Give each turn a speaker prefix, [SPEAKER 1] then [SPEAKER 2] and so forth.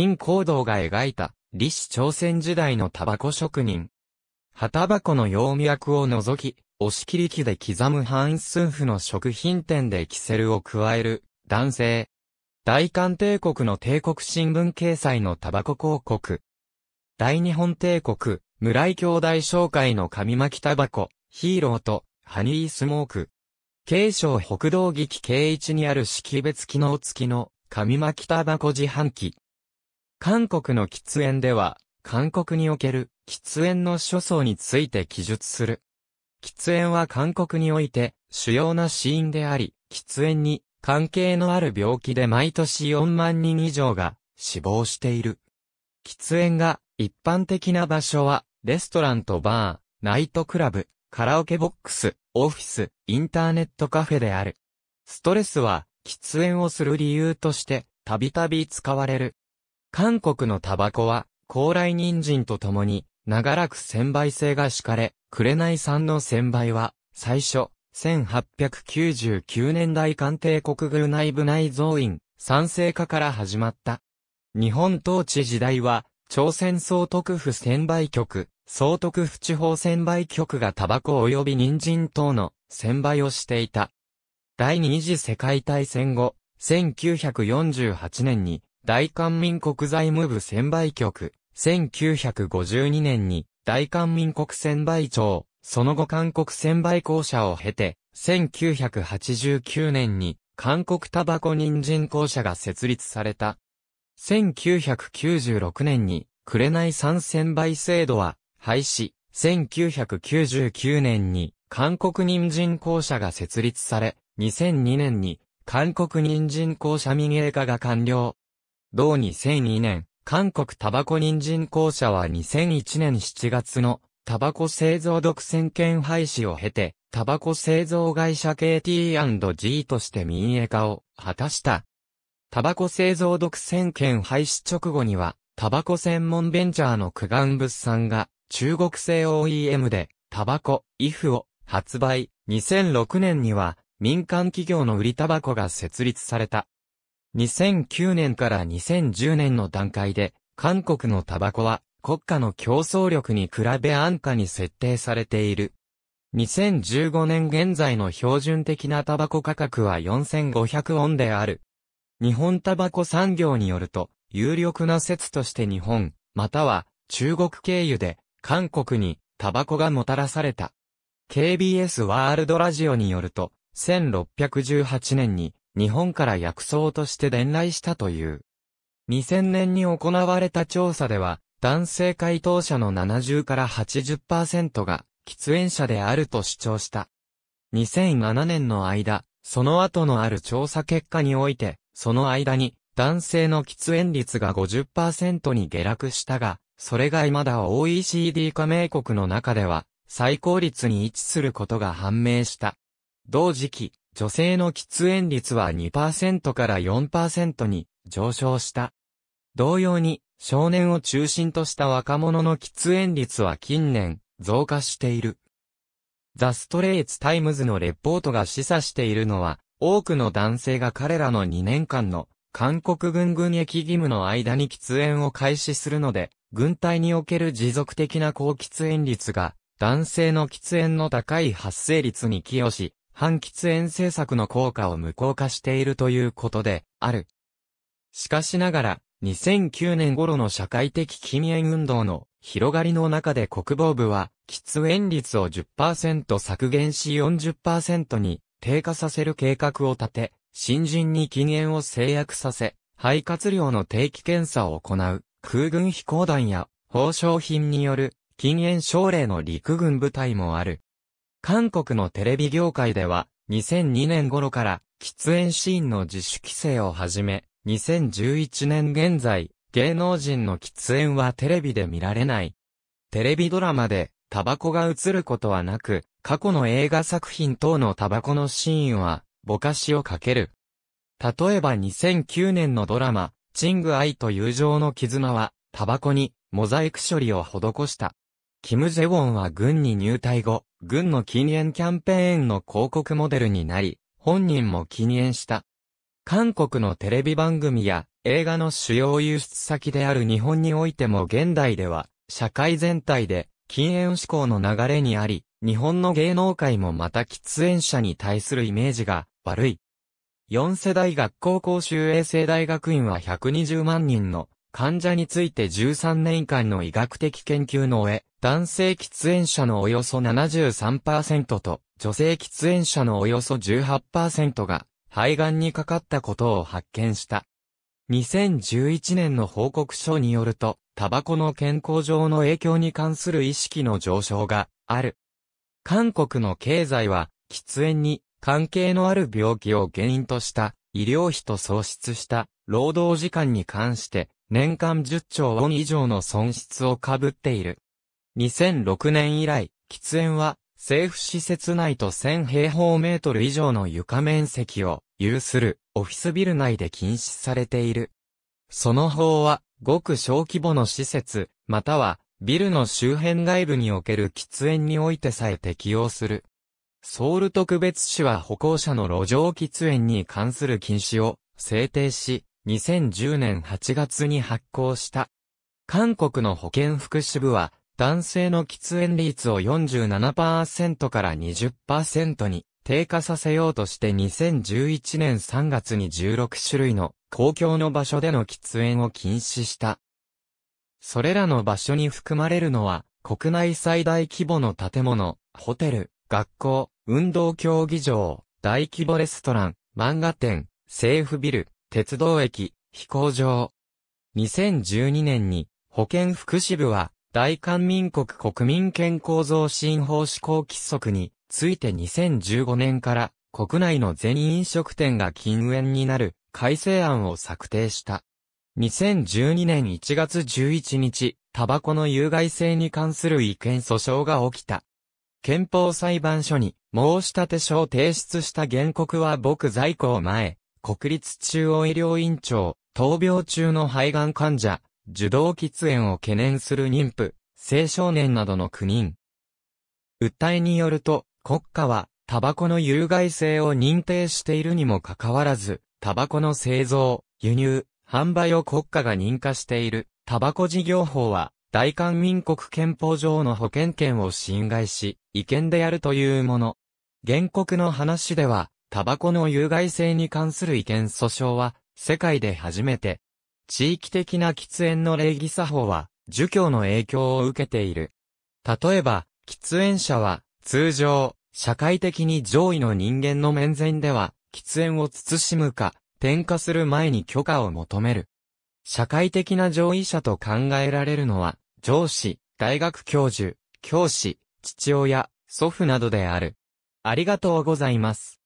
[SPEAKER 1] 金行動が描いた、李氏朝鮮時代のタバコ職人。葉タバコの葉脈を除き、押し切り機で刻む半数譜の食品店でキセルを加える、男性。大韓帝国の帝国新聞掲載のタバコ広告。大日本帝国、村井兄弟紹介の紙巻きタバコ、ヒーローと、ハニースモーク。慶省北道劇慶一にある識別機能付きの、紙巻きタバコ自販機。韓国の喫煙では、韓国における喫煙の諸相について記述する。喫煙は韓国において主要な死因であり、喫煙に関係のある病気で毎年4万人以上が死亡している。喫煙が一般的な場所は、レストランとバー、ナイトクラブ、カラオケボックス、オフィス、インターネットカフェである。ストレスは、喫煙をする理由として、たびたび使われる。韓国のタバコは、高麗人参と共に、長らく専売性が敷かれ、紅さんの専売は、最初、1899年代官邸国軍内部内増員、賛成化から始まった。日本統治時代は、朝鮮総督府専売局、総督府地方専売局がタバコ及び人参等の専売をしていた。第二次世界大戦後、1948年に大韓民国財務部専売局、1952年に大韓民国専売庁、その後韓国専売公社を経て、1989年に韓国タバコ人参公社が設立された。1996年に、紅三専売制度は廃止、1999年に韓国人参公社が設立され、2002年に韓国人参公社民営化が完了。同2002年、韓国タバコ人参公社は2001年7月のタバコ製造独占権廃止を経て、タバコ製造会社 KT&G として民営化を果たした。タバコ製造独占権廃止直後には、タバコ専門ベンチャーの苦願物産が、中国製 OEM で、タバコ、イフを発売。2006年には、民間企業の売りタバコが設立された。2009年から2010年の段階で、韓国のタバコは国家の競争力に比べ安価に設定されている。2015年現在の標準的なタバコ価格は4500ウォンである。日本タバコ産業によると、有力な説として日本、または中国経由で韓国にタバコがもたらされた。KBS ワールドラジオによると、1618年に日本から薬草として伝来したという。2000年に行われた調査では、男性回答者の70から80%が喫煙者であると主張した。2007年の間、その後のある調査結果において、その間に男性の喫煙率が50%に下落したが、それが未だ OECD 加盟国の中では最高率に位置することが判明した。同時期、女性の喫煙率は2%から4%に上昇した。同様に、少年を中心とした若者の喫煙率は近年、増加している。ザ・ストレイツ・タイムズのレポートが示唆しているのは、多くの男性が彼らの2年間の韓国軍軍役義務の間に喫煙を開始するので、軍隊における持続的な高喫煙率が、男性の喫煙の高い発生率に寄与し、反喫煙政策の効果を無効化しているということで、ある。しかしながら、2009年頃の社会的禁煙運動の広がりの中で国防部は、喫煙率を10%削減し40%に低下させる計画を立て、新人に禁煙を制約させ、肺活量の定期検査を行う、空軍飛行団や、報奨品による禁煙奨励の陸軍部隊もある。韓国のテレビ業界では、2002年頃から、喫煙シーンの自主規制をはじめ、2011年現在、芸能人の喫煙はテレビで見られない。テレビドラマで、タバコが映ることはなく、過去の映画作品等のタバコのシーンは、ぼかしをかける。例えば2009年のドラマ、チング愛と友情の絆は、タバコに、モザイク処理を施した。キム・ジェウォンは軍に入隊後、軍の禁煙キャンペーンの広告モデルになり、本人も禁煙した。韓国のテレビ番組や映画の主要輸出先である日本においても現代では、社会全体で禁煙志向の流れにあり、日本の芸能界もまた喫煙者に対するイメージが悪い。四世代学校公衆衛生大学院は120万人の患者について13年間の医学的研究の上、男性喫煙者のおよそ73%と、女性喫煙者のおよそ18%が、肺がんにかかったことを発見した。2011年の報告書によると、タバコの健康上の影響に関する意識の上昇がある。韓国の経済は、喫煙に関係のある病気を原因とした医療費と喪失した労働時間に関して年間10兆ウォン以上の損失をかぶっている。2006年以来、喫煙は、政府施設内と1000平方メートル以上の床面積を有するオフィスビル内で禁止されている。その法は、ごく小規模の施設、または、ビルの周辺外部における喫煙においてさえ適用する。ソウル特別市は歩行者の路上喫煙に関する禁止を制定し、2010年8月に発行した。韓国の保健福祉部は、男性の喫煙率を47%から20%に低下させようとして2011年3月に16種類の公共の場所での喫煙を禁止した。それらの場所に含まれるのは、国内最大規模の建物、ホテル、学校、運動競技場、大規模レストラン、漫画店、政府ビル、鉄道駅、飛行場。2012年に保健福祉部は大韓民国国民健康増進法施行規則について2015年から国内の全飲食店が禁煙になる改正案を策定した。2012年1月11日、タバコの有害性に関する違憲訴訟が起きた。憲法裁判所に申立書を提出した原告は僕在を前、国立中央医療院長、闘病中の肺がん患者、受動喫煙を懸念する妊婦、青少年などの9人。訴えによると、国家は、タバコの有害性を認定しているにもかかわらず、タバコの製造、輸入、販売を国家が認可している、タバコ事業法は、大韓民国憲法上の保険権を侵害し、違憲であるというもの。原告の話では、タバコの有害性に関する違憲訴訟は、世界で初めて、地域的な喫煙の礼儀作法は、儒教の影響を受けている。例えば、喫煙者は、通常、社会的に上位の人間の面前では、喫煙を慎むか、転化する前に許可を求める。社会的な上位者と考えられるのは、上司、大学教授、教師、父親、祖父などである。ありがとうございます。